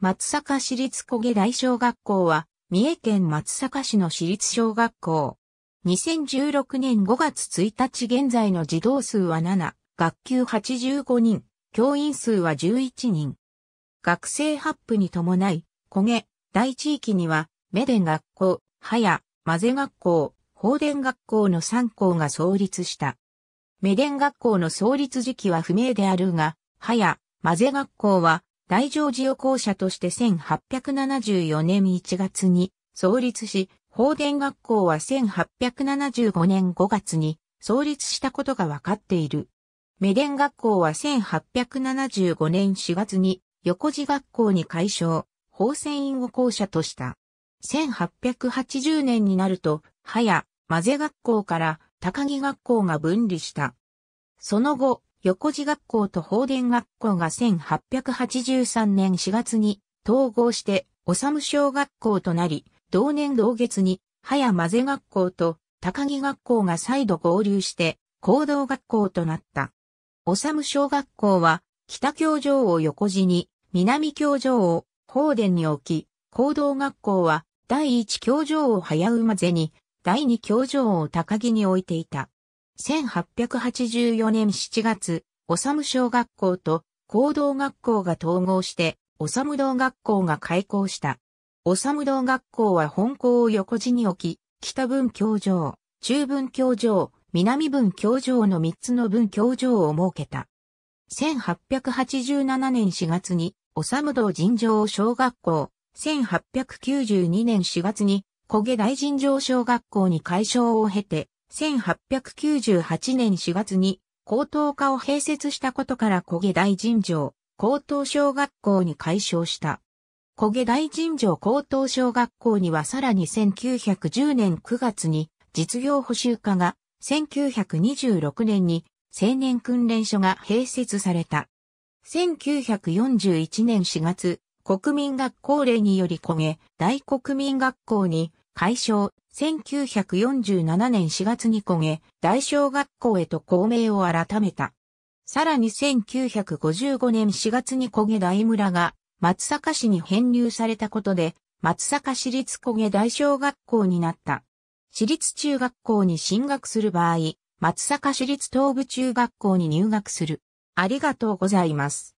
松阪市立小げ大小学校は、三重県松阪市の市立小学校。2016年5月1日現在の児童数は7、学級85人、教員数は11人。学生発布に伴い、小げ。大地域には、目電学校、早、や、混ぜ学校、放電学校の3校が創立した。目電学校の創立時期は不明であるが、早、や、混ぜ学校は、大乗寺を校舎として1874年1月に創立し、法伝学校は1875年5月に創立したことがわかっている。メデン学校は1875年4月に横寺学校に改称、法船院を校舎とした。1880年になると、早、混ぜ学校から高木学校が分離した。その後、横地学校と法電学校が1883年4月に統合して、おさむ小学校となり、同年同月に、早混ぜ学校と高木学校が再度合流して、行動学校となった。おさむ小学校は、北教場を横地に、南教場を法電に置き、行動学校は、第一教場を早馬ぜに、第二教場を高木に置いていた。1884年7月、おさむ小学校と高等学校が統合して、おさむ道学校が開校した。おさむ道学校は本校を横地に置き、北分教場、中分教場、南分教場の3つの分教場を設けた。1887年4月に、おさむ道尋常小学校、1892年4月に、小毛大尋常小学校に改称を経て、1898年4月に高等科を併設したことから小毛大尋常高等小学校に改称した。小毛大尋常高等小学校にはさらに1910年9月に実業補修科が、1926年に青年訓練所が併設された。1941年4月、国民学校令により焦げ、大国民学校に改称、1947年4月に焦げ、大小学校へと校名を改めた。さらに1955年4月に焦げ大村が松阪市に編入されたことで、松阪市立焦げ大小学校になった。市立中学校に進学する場合、松阪市立東部中学校に入学する。ありがとうございます。